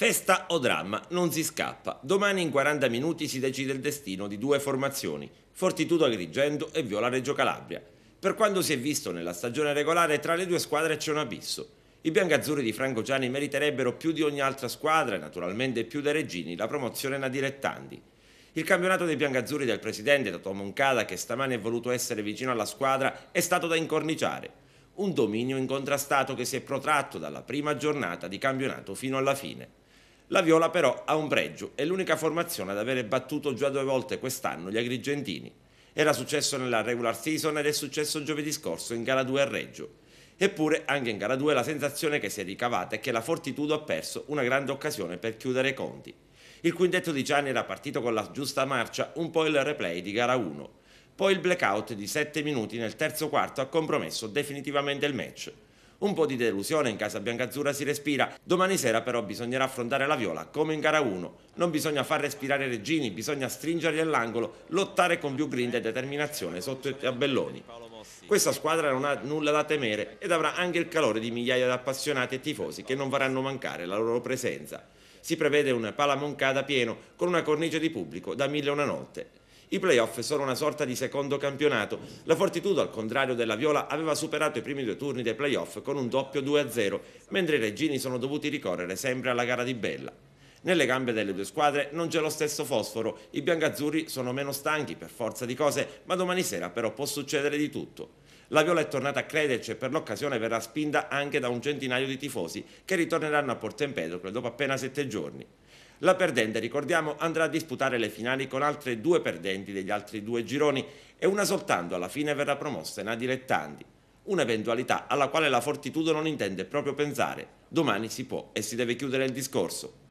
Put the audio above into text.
Festa o dramma, non si scappa. Domani in 40 minuti si decide il destino di due formazioni, Fortitudo Agrigento e Viola Reggio Calabria. Per quanto si è visto nella stagione regolare, tra le due squadre c'è un abisso. I biancazzurri di Franco Gianni meriterebbero più di ogni altra squadra e naturalmente più dei Regini la promozione na dilettandi. Il campionato dei biancazzurri del presidente Toto Moncada, che stamane è voluto essere vicino alla squadra, è stato da incorniciare. Un dominio incontrastato che si è protratto dalla prima giornata di campionato fino alla fine. La Viola però ha un pregio, è l'unica formazione ad avere battuto già due volte quest'anno gli agrigentini. Era successo nella regular season ed è successo giovedì scorso in gara 2 a Reggio. Eppure anche in gara 2 la sensazione che si è ricavata è che la Fortitudo ha perso una grande occasione per chiudere i conti. Il quintetto di Gianni era partito con la giusta marcia, un po' il replay di gara 1. Poi il blackout di 7 minuti nel terzo quarto ha compromesso definitivamente il match. Un po' di delusione in casa biancazzurra si respira, domani sera però bisognerà affrontare la Viola come in gara 1. Non bisogna far respirare i Regini, bisogna stringerli all'angolo, lottare con più grinta e determinazione sotto i tabelloni. Questa squadra non ha nulla da temere ed avrà anche il calore di migliaia di appassionati e tifosi che non faranno mancare la loro presenza. Si prevede un palamoncada pieno con una cornice di pubblico da mille una notte. I playoff sono una sorta di secondo campionato. La Fortitudo, al contrario della Viola, aveva superato i primi due turni dei playoff con un doppio 2-0, mentre i reggini sono dovuti ricorrere sempre alla gara di Bella. Nelle gambe delle due squadre non c'è lo stesso fosforo, i biancazzurri sono meno stanchi per forza di cose, ma domani sera però può succedere di tutto. La Viola è tornata a crederci e per l'occasione verrà spinta anche da un centinaio di tifosi che ritorneranno a Porto Empedocle dopo appena sette giorni. La perdente, ricordiamo, andrà a disputare le finali con altre due perdenti degli altri due gironi e una soltanto alla fine verrà promossa in A dilettanti. Un'eventualità alla quale la Fortitudo non intende proprio pensare. Domani si può e si deve chiudere il discorso.